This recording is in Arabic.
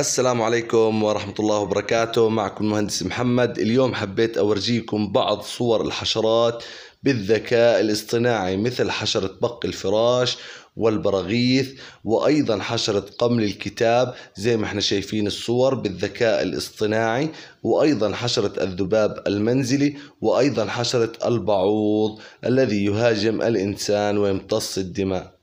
السلام عليكم ورحمة الله وبركاته معكم المهندس محمد اليوم حبيت أورجيكم بعض صور الحشرات بالذكاء الاصطناعي مثل حشرة بق الفراش والبراغيث وأيضا حشرة قمل الكتاب زي ما احنا شايفين الصور بالذكاء الاصطناعي وأيضا حشرة الذباب المنزلي وأيضا حشرة البعوض الذي يهاجم الإنسان ويمتص الدماء